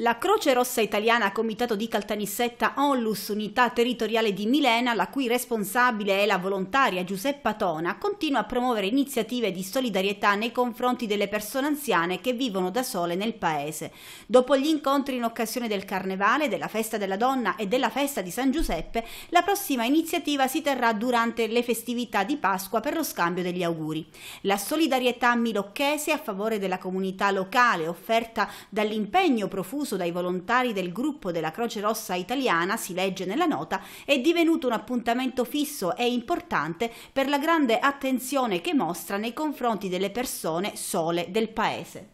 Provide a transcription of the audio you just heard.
La Croce Rossa Italiana Comitato di Caltanissetta Onlus Unità Territoriale di Milena, la cui responsabile è la volontaria Giuseppa Tona, continua a promuovere iniziative di solidarietà nei confronti delle persone anziane che vivono da sole nel paese. Dopo gli incontri in occasione del Carnevale, della Festa della Donna e della Festa di San Giuseppe, la prossima iniziativa si terrà durante le festività di Pasqua per lo scambio degli auguri. La solidarietà milocchese a favore della comunità locale offerta dall'impegno profuso diffuso dai volontari del gruppo della Croce Rossa italiana, si legge nella nota, è divenuto un appuntamento fisso e importante per la grande attenzione che mostra nei confronti delle persone sole del paese.